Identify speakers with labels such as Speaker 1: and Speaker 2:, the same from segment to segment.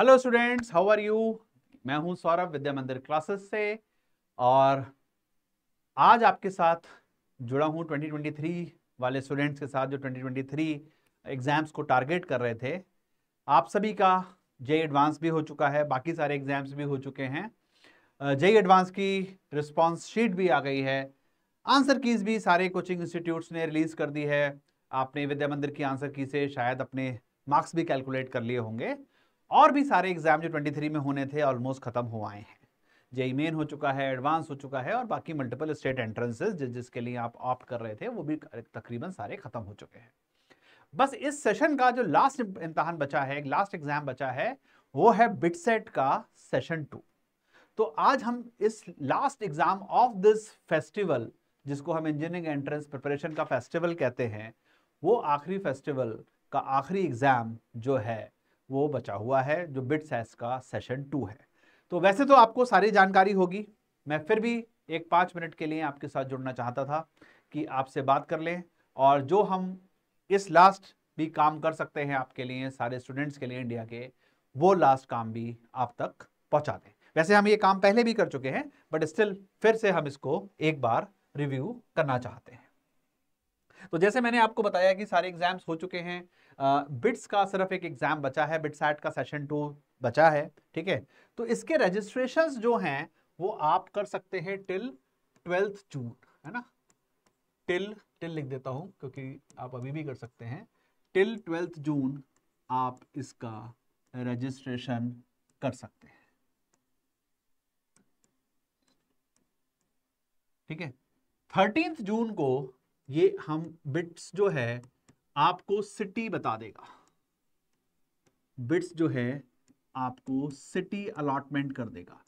Speaker 1: hello students how are you मैं हूं सौरभ विद्या मंदिर क्लासेस से और आज आपके साथ जुड़ा हूं 2023 वाले स्टूडेंट्स के साथ जो 2023 एग्ज़ाम्स को टारगेट कर रहे थे आप सभी का जे एडवांस भी हो चुका है बाकी सारे एग्ज़ाम्स भी हो चुके हैं जे एडवांस की रिस्पॉन्स शीट भी आ गई है आंसर कीज़ भी सारे कोचिंग इंस्टीट्यूट्स ने रिलीज़ कर दी है आपने विद्या मंदिर की आंसर की से शायद अपने मार्क्स भी कैलकुलेट कर लिए होंगे और भी सारे एग्जाम जो 23 में होने थे ऑलमोस्ट खत्म हो आए हैं जेई मेन हो चुका है एडवांस हो चुका है और बाकी मल्टीपल स्टेट एंट्रेंसेज जिस जिसके लिए आप ऑप्ट कर रहे थे वो भी तकरीबन सारे खत्म हो चुके हैं बस इस सेशन का जो लास्ट इम्तहान बचा है लास्ट एग्जाम बचा है वो है बिटसेट का सेशन टू तो आज हम इस last exam of this festival जिसको हम इंजीनियरिंग एंट्रेंस प्रिपरेशन का फेस्टिवल कहते हैं वो आखिरी फेस्टिवल का आखिरी एग्जाम जो है वो बचा हुआ है जो बिट सैस का सेशन टू है तो वैसे तो आपको सारी जानकारी होगी मैं फिर भी एक पाँच मिनट के लिए आपके साथ जुड़ना चाहता था कि आपसे बात कर लें और जो हम इस लास्ट भी काम कर सकते हैं आपके लिए सारे स्टूडेंट्स के लिए इंडिया के वो लास्ट काम भी आप तक पहुंचा दें वैसे हम ये काम पहले भी कर चुके हैं बट स्टिल फिर से हम इसको एक बार रिव्यू करना चाहते हैं तो जैसे मैंने आपको बताया कि सारे एग्जाम्स हो चुके हैं बिट्स का सिर्फ एक एग्जाम बचा है बिट्सैट का सेशन टू बचा है ठीक है तो इसके रजिस्ट्रेशन जो हैं वो आप कर सकते हैं टिल ट्वेल्थ जून है ना टिल टिल लिख देता हूं क्योंकि आप अभी भी कर सकते हैं टिल ट्वेल्थ जून आप इसका रजिस्ट्रेशन कर सकते हैं ठीक है थर्टींथ जून को ये हम बिट्स जो है आपको सिटी बता देगा बिट्स जो है आपको सिटी अलॉटमेंट कर देगा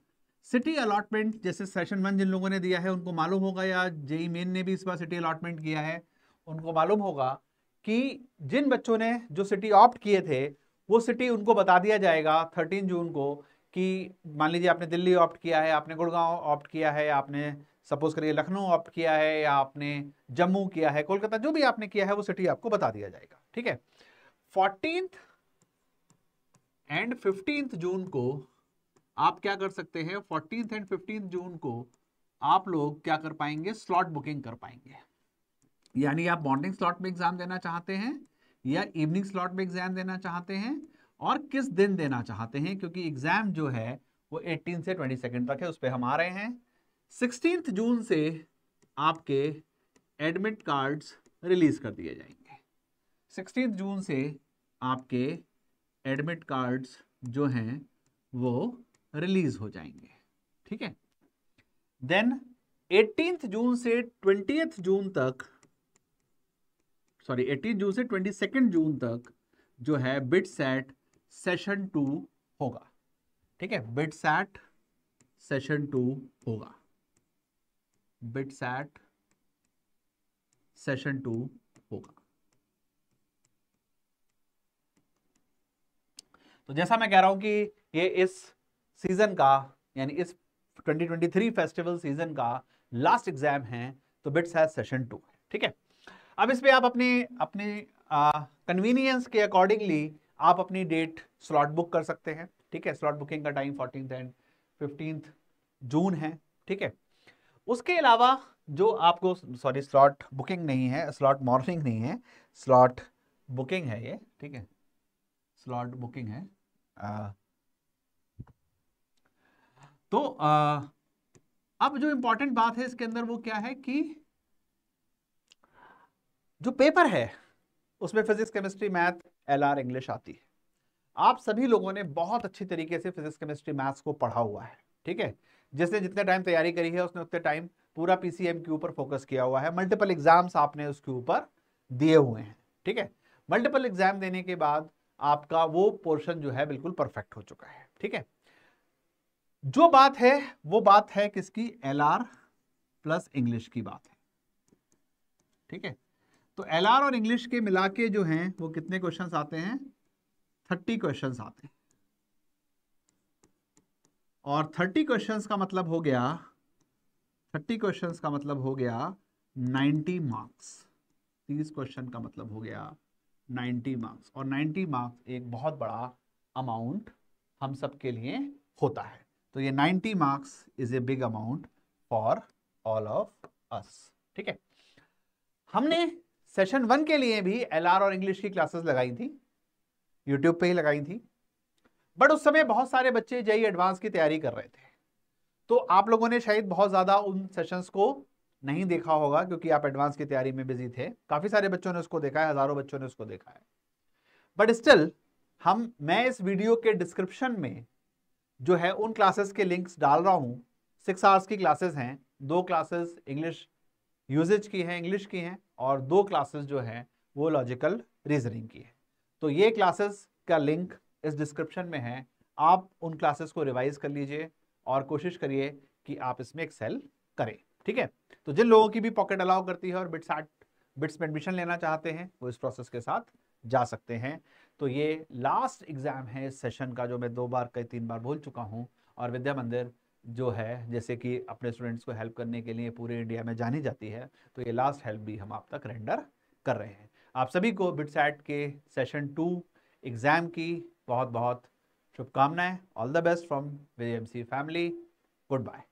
Speaker 1: सिटी अलॉटमेंट जैसे सेशन वन जिन लोगों ने दिया है उनको मालूम होगा या जेई मेन ने भी इस बार सिटी अलॉटमेंट किया है उनको मालूम होगा कि जिन बच्चों ने जो सिटी ऑप्ट किए थे वो सिटी उनको बता दिया जाएगा थर्टीन जून को कि मान लीजिए आपने दिल्ली ऑप्ट किया है आपने गुड़गांव ऑप्ट किया है आपने सपोज करिए लखनऊ आप किया है या आपने जम्मू किया है कोलकाता जो भी आपने किया है वो सिटी आपको बता दिया जाएगा ठीक है फोर्टीन एंड फिफ्टींथ जून को आप क्या कर सकते हैं फोर्टीन एंड फिफ्टीन जून को आप लोग क्या कर पाएंगे स्लॉट बुकिंग कर पाएंगे यानी आप मॉर्निंग स्लॉट में एग्जाम देना चाहते हैं या इवनिंग स्लॉट में एग्जाम देना चाहते हैं और किस दिन देना चाहते हैं क्योंकि एग्जाम जो है वो 18 से 22 तक है उस पर हम आ रहे हैं सिक्सटीन जून से आपके एडमिट कार्ड्स रिलीज कर दिए जाएंगे सिक्सटीन जून से आपके एडमिट कार्ड्स जो हैं वो रिलीज हो जाएंगे ठीक है देन एटीन जून से ट्वेंटी जून तक सॉरी एटीन जून से ट्वेंटी सेकेंड जून तक जो है बिट सेट सेशन टू होगा ठीक है बिट सेट सेशन टू होगा बिट सैट सेशन टू होगा तो जैसा मैं कह रहा हूं कि ये इस सीजन का यानी इस 2023 फेस्टिवल सीजन का लास्ट एग्जाम है तो बिट्स है सेशन टू है ठीक है अब इसमें आप अपने अपने कन्वीनियंस के अकॉर्डिंगली आप अपनी डेट स्लॉट बुक कर सकते हैं ठीक है स्लॉट बुकिंग का time fourteen and fifteenth June है ठीक है उसके अलावा जो आपको सॉरी स्लॉट बुकिंग नहीं है स्लॉट मॉर्निंग नहीं है स्लॉट बुकिंग है ये ठीक है स्लॉट बुकिंग है आ, तो आ, अब जो इंपॉर्टेंट बात है इसके अंदर वो क्या है कि जो पेपर है उसमें physics chemistry math L R English आती है आप सभी लोगों ने बहुत अच्छी तरीके से फिजिक्स केमिस्ट्री मैथ्स को पढ़ा हुआ है ठीक है जिसने जितने टाइम तैयारी करी है उसने उतने टाइम पूरा पीसीएम के ऊपर फोकस किया हुआ है मल्टीपल एग्जाम्स आपने उसके ऊपर दिए हुए हैं ठीक है मल्टीपल एग्जाम देने के बाद आपका वो पोर्शन जो है बिल्कुल परफेक्ट हो चुका है ठीक है जो बात है वो बात है किसकी एल आर प्लस इंग्लिश की बात है ठीक है तो एल आर और इंग्लिश के मिला के जो हैं वो कितने क्वेश्चंस आते हैं थर्टी क्वेश्चंस आते हैं और थर्टी क्वेश्चंस का मतलब हो गया थर्टी क्वेश्चंस का मतलब हो गया नाइन्टी मार्क्स तीस क्वेश्चन का मतलब हो गया नाइन्टी मार्क्स और नाइन्टी मार्क्स एक बहुत बड़ा अमाउंट हम सब के लिए होता है तो ये ninety marks is a big amount for all of us ठीक है हमने सेशन वन के लिए भी एल और इंग्लिश की क्लासेस लगाई थी यूट्यूब पे ही लगाई थी बट उस समय बहुत सारे बच्चे जेई एडवांस की तैयारी कर रहे थे तो आप लोगों ने शायद बहुत ज़्यादा उन सेशंस को नहीं देखा होगा क्योंकि आप एडवांस की तैयारी में बिजी थे काफ़ी सारे बच्चों ने उसको देखा है हज़ारों बच्चों ने उसको देखा है बट स्टिल हम मैं इस वीडियो के डिस्क्रिप्शन में जो है उन क्लासेस के लिंक्स डाल रहा हूँ सिक्स आवर्स की क्लासेस हैं दो क्लासेस इंग्लिश यूजेज की हैं इंग्लिश की हैं और दो क्लासेस जो हैं वो लॉजिकल रीजनिंग की है तो ये क्लासेस का लिंक इस डिस्क्रिप्शन में है आप उन क्लासेस को रिवाइज कर लीजिए और कोशिश करिए कि आप इसमें एक्सेल करें ठीक है तो जिन लोगों की भी पॉकेट अलाउ करती है और बिट्स एट बिट्स में एडमिशन लेना चाहते हैं वो इस प्रोसेस के साथ जा सकते हैं तो ये लास्ट एग्जाम है इस सेशन का जो मैं दो बार कई तीन बार बोल चुका हूँ और विद्या मंदिर जो है जैसे कि अपने स्टूडेंट्स को हेल्प करने के लिए पूरे इंडिया में जानी जाती है तो ये लास्ट हेल्प भी हम आप तक रेंडर कर रहे हैं आप सभी को बिट्स के सेशन टू एग्ज़ाम की बहुत बहुत शुभकामनाएं all the best from C family good bye